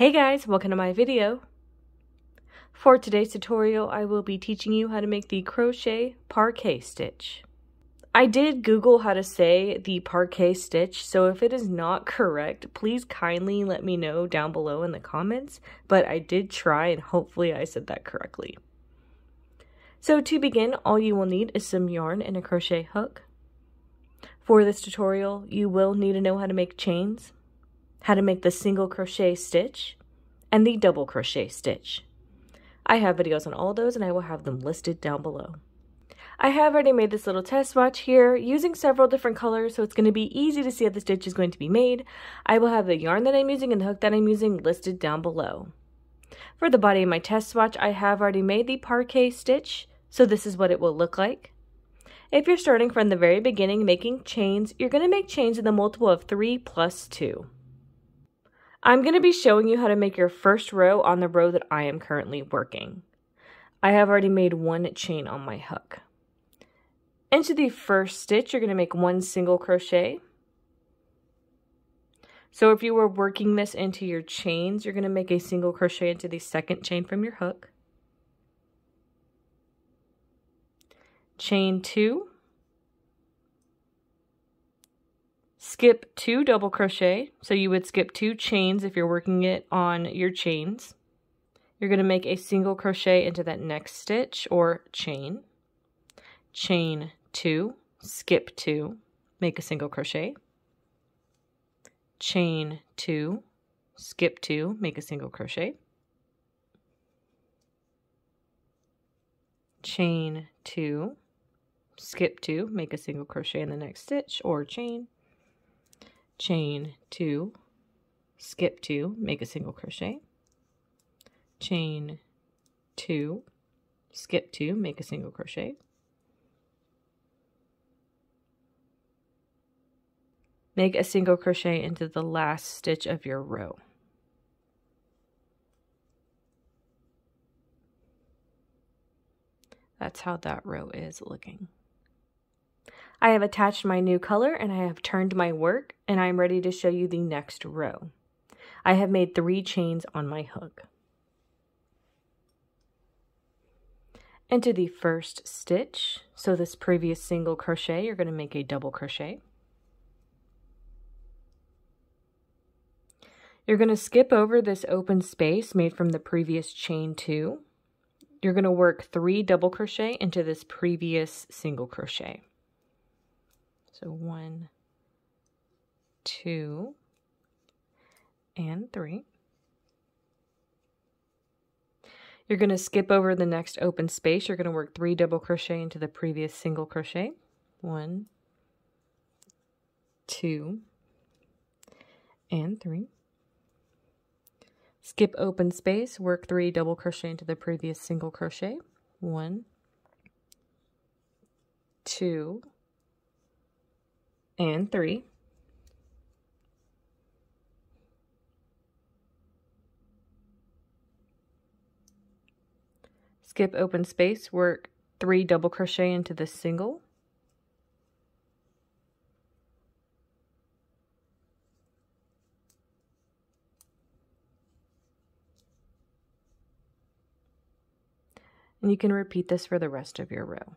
Hey guys, welcome to my video. For today's tutorial, I will be teaching you how to make the crochet parquet stitch. I did Google how to say the parquet stitch, so if it is not correct, please kindly let me know down below in the comments, but I did try and hopefully I said that correctly. So to begin, all you will need is some yarn and a crochet hook. For this tutorial, you will need to know how to make chains, how to make the single crochet stitch, and the double crochet stitch. I have videos on all those and I will have them listed down below. I have already made this little test swatch here using several different colors so it's going to be easy to see how the stitch is going to be made. I will have the yarn that I'm using and the hook that I'm using listed down below. For the body of my test swatch I have already made the parquet stitch so this is what it will look like. If you're starting from the very beginning making chains, you're going to make chains in the multiple of 3 plus 2. I'm going to be showing you how to make your first row on the row that I am currently working. I have already made one chain on my hook. Into the first stitch, you're going to make one single crochet. So if you were working this into your chains, you're going to make a single crochet into the second chain from your hook. Chain two, skip two double crochet. So you would skip two chains if you're working it on your chains. You're going to make a single crochet into that next stitch or chain. Chain two, skip two, make a single crochet. Chain two, skip two, make a single crochet. Chain two, skip two, make a single crochet in the next stitch or chain chain two, skip two, make a single crochet, chain two, skip two, make a single crochet. Make a single crochet into the last stitch of your row. That's how that row is looking. I have attached my new color and I have turned my work and I'm ready to show you the next row. I have made three chains on my hook. Into the first stitch, so this previous single crochet, you're going to make a double crochet. You're going to skip over this open space made from the previous chain two. You're going to work three double crochet into this previous single crochet. So one, two, and three. You're going to skip over the next open space. You're going to work three double crochet into the previous single crochet. One, two, and three. Skip open space, work three double crochet into the previous single crochet. One, two, and 3. Skip open space, work 3 double crochet into the single. And you can repeat this for the rest of your row.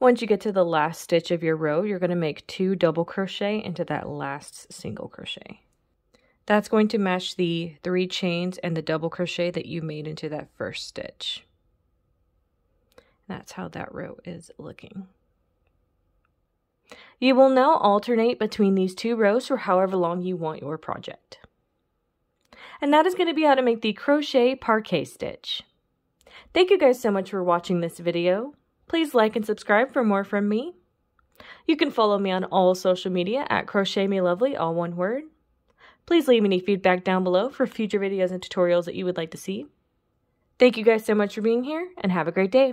Once you get to the last stitch of your row, you're going to make two double crochet into that last single crochet. That's going to match the three chains and the double crochet that you made into that first stitch. That's how that row is looking. You will now alternate between these two rows for however long you want your project. And that is going to be how to make the crochet parquet stitch. Thank you guys so much for watching this video. Please like and subscribe for more from me. You can follow me on all social media at Crochet Me Lovely, all one word. Please leave any feedback down below for future videos and tutorials that you would like to see. Thank you guys so much for being here, and have a great day.